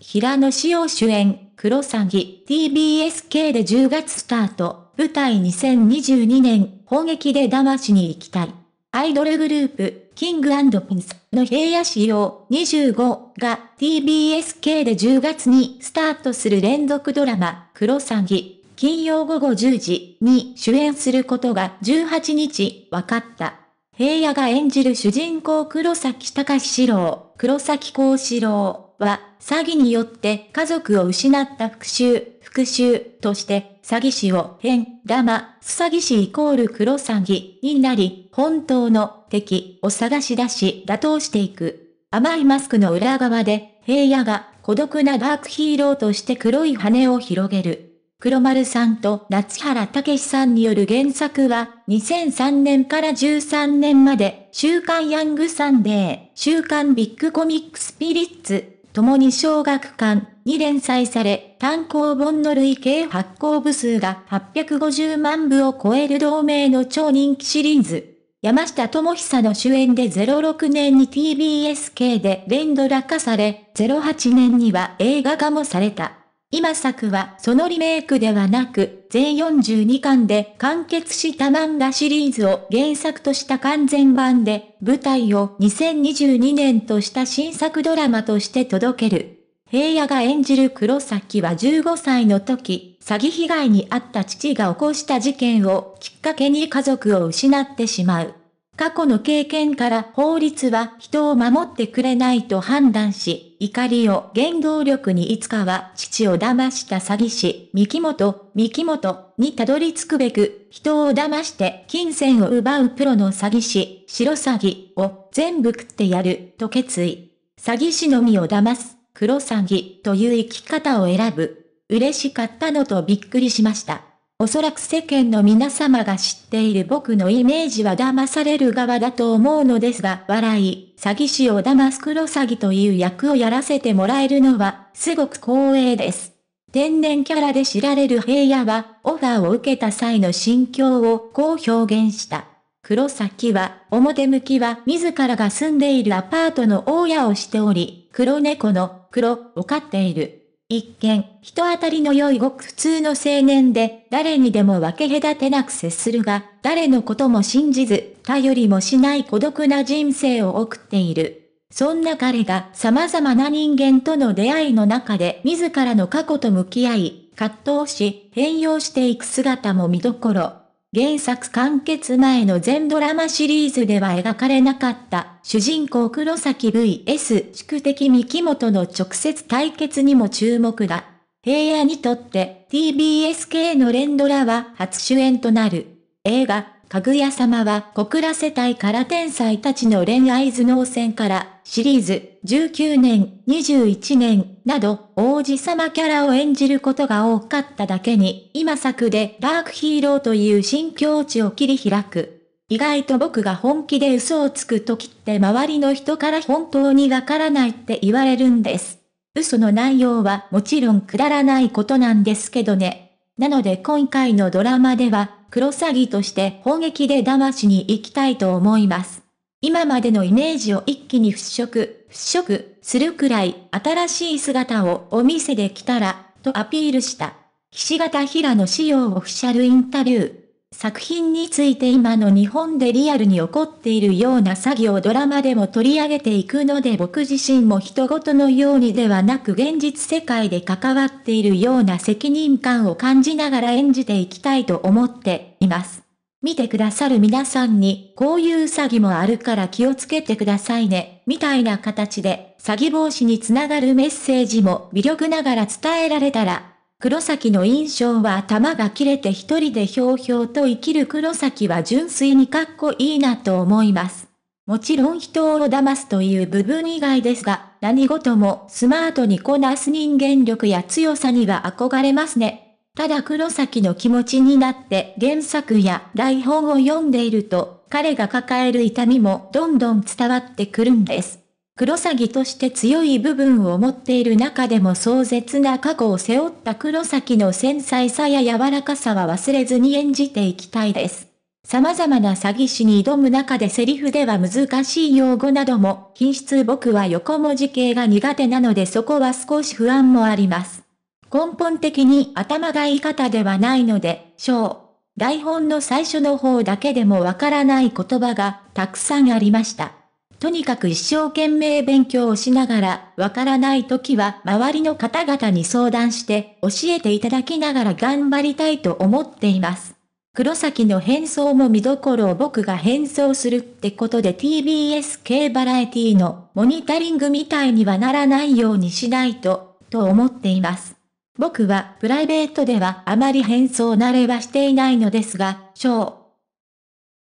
平野紫耀主演、黒詐欺、TBS k で10月スタート、舞台2022年、砲撃で騙しに行きたい。アイドルグループ、キングピンスの平野仕様25が TBS k で10月にスタートする連続ドラマ、黒詐欺、金曜午後10時に主演することが18日分かった。平野が演じる主人公黒崎隆史郎、黒崎幸志郎は詐欺によって家族を失った復讐、復讐として、詐欺師を変、玉、詐欺師イコール黒詐欺になり、本当の敵を探し出し打倒していく。甘いマスクの裏側で、平野が孤独なダークヒーローとして黒い羽を広げる。黒丸さんと夏原武さんによる原作は、2003年から13年まで、週刊ヤングサンデー、週刊ビッグコミックスピリッツ、共に小学館に連載され、単行本の累計発行部数が850万部を超える同名の超人気シリーズ。山下智久の主演で06年に TBS 系で連ドラ化され、08年には映画化もされた。今作はそのリメイクではなく、全42巻で完結した漫画シリーズを原作とした完全版で、舞台を2022年とした新作ドラマとして届ける。平野が演じる黒崎は15歳の時、詐欺被害に遭った父が起こした事件をきっかけに家族を失ってしまう。過去の経験から法律は人を守ってくれないと判断し、怒りを原動力にいつかは父を騙した詐欺師、三木本、三木本にたどり着くべく、人を騙して金銭を奪うプロの詐欺師、白詐欺を全部食ってやると決意。詐欺師のみを騙す、黒詐欺という生き方を選ぶ。嬉しかったのとびっくりしました。おそらく世間の皆様が知っている僕のイメージは騙される側だと思うのですが、笑い、詐欺師を騙す黒詐欺という役をやらせてもらえるのは、すごく光栄です。天然キャラで知られる平野は、オファーを受けた際の心境をこう表現した。黒崎は、表向きは自らが住んでいるアパートの大家をしており、黒猫の黒を飼っている。一見、人当たりの良いごく普通の青年で、誰にでも分け隔てなく接するが、誰のことも信じず、頼りもしない孤独な人生を送っている。そんな彼が様々な人間との出会いの中で自らの過去と向き合い、葛藤し、変容していく姿も見どころ。原作完結前の全ドラマシリーズでは描かれなかった主人公黒崎 VS 宿敵三木本の直接対決にも注目だ。平野にとって TBS 系の連ドラは初主演となる。映画、かぐや様は小倉世帯から天才たちの恋愛頭脳戦からシリーズ19年、21年、など、王子様キャラを演じることが多かっただけに、今作でダークヒーローという新境地を切り開く。意外と僕が本気で嘘をつく時って周りの人から本当にわからないって言われるんです。嘘の内容はもちろんくだらないことなんですけどね。なので今回のドラマでは、クロサギとして本撃で騙しに行きたいと思います。今までのイメージを一気に払拭、払拭するくらい新しい姿をお見せできたら、とアピールした。岸形平野仕様オフィシャルインタビュー。作品について今の日本でリアルに起こっているような作業ドラマでも取り上げていくので僕自身も人事のようにではなく現実世界で関わっているような責任感を感じながら演じていきたいと思っています。見てくださる皆さんに、こういう詐欺もあるから気をつけてくださいね、みたいな形で、詐欺防止につながるメッセージも魅力ながら伝えられたら、黒崎の印象は頭が切れて一人でひょうひょうと生きる黒崎は純粋にかっこいいなと思います。もちろん人を騙すという部分以外ですが、何事もスマートにこなす人間力や強さには憧れますね。ただ黒崎の気持ちになって原作や台本を読んでいると、彼が抱える痛みもどんどん伝わってくるんです。黒崎として強い部分を持っている中でも壮絶な過去を背負った黒崎の繊細さや柔らかさは忘れずに演じていきたいです。様々な詐欺師に挑む中でセリフでは難しい用語なども、品質僕は横文字系が苦手なのでそこは少し不安もあります。根本的に頭がいい方ではないので、しょう。台本の最初の方だけでもわからない言葉がたくさんありました。とにかく一生懸命勉強をしながら、わからない時は周りの方々に相談して教えていただきながら頑張りたいと思っています。黒崎の変装も見どころを僕が変装するってことで TBS 系バラエティのモニタリングみたいにはならないようにしないと、と思っています。僕はプライベートではあまり変装慣れはしていないのですが、ショー、